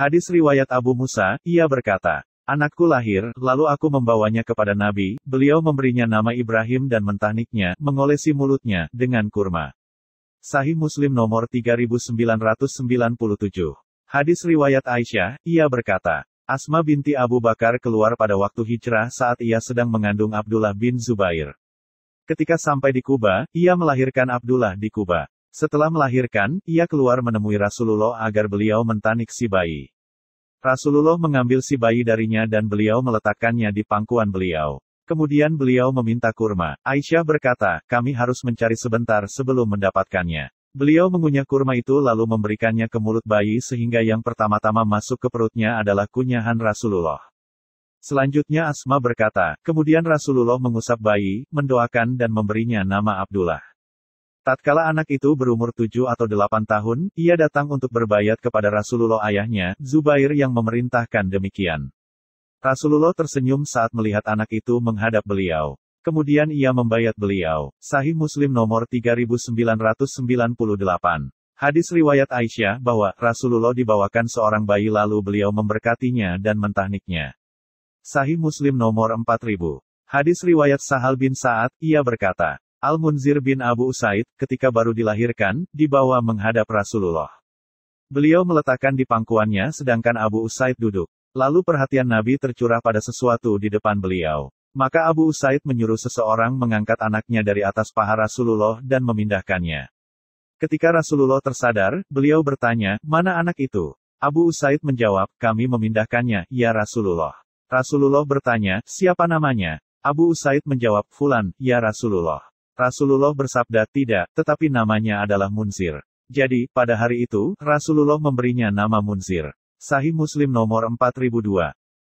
Hadis riwayat Abu Musa, ia berkata, Anakku lahir, lalu aku membawanya kepada Nabi, beliau memberinya nama Ibrahim dan mentahniknya, mengolesi mulutnya, dengan kurma. Sahih Muslim nomor 3997. Hadis riwayat Aisyah, ia berkata, Asma binti Abu Bakar keluar pada waktu hijrah saat ia sedang mengandung Abdullah bin Zubair. Ketika sampai di Kuba, ia melahirkan Abdullah di Kuba. Setelah melahirkan, ia keluar menemui Rasulullah agar beliau mentanik si bayi. Rasulullah mengambil si bayi darinya dan beliau meletakkannya di pangkuan beliau. Kemudian beliau meminta kurma. Aisyah berkata, kami harus mencari sebentar sebelum mendapatkannya. Beliau mengunyah kurma itu lalu memberikannya ke mulut bayi sehingga yang pertama-tama masuk ke perutnya adalah kunyahan Rasulullah. Selanjutnya Asma berkata, kemudian Rasulullah mengusap bayi, mendoakan dan memberinya nama Abdullah. Tatkala anak itu berumur tujuh atau delapan tahun, ia datang untuk berbayat kepada Rasulullah ayahnya, Zubair yang memerintahkan demikian. Rasulullah tersenyum saat melihat anak itu menghadap beliau. Kemudian ia membayat beliau. Sahih Muslim nomor 3998. Hadis riwayat Aisyah bahwa Rasulullah dibawakan seorang bayi lalu beliau memberkatinya dan mentahniknya. Sahih Muslim nomor 4000. Hadis riwayat Sahal bin Sa'ad, ia berkata, Al-Munzir bin Abu Usaid, ketika baru dilahirkan, dibawa menghadap Rasulullah. Beliau meletakkan di pangkuannya sedangkan Abu Usaid duduk. Lalu perhatian Nabi tercurah pada sesuatu di depan beliau. Maka Abu Usaid menyuruh seseorang mengangkat anaknya dari atas paha Rasulullah dan memindahkannya. Ketika Rasulullah tersadar, beliau bertanya, mana anak itu? Abu Usaid menjawab, kami memindahkannya, ya Rasulullah. Rasulullah bertanya, siapa namanya? Abu Usaid menjawab, Fulan, ya Rasulullah. Rasulullah bersabda tidak, tetapi namanya adalah Munzir. Jadi, pada hari itu, Rasulullah memberinya nama Munzir. Sahih Muslim nomor 4002.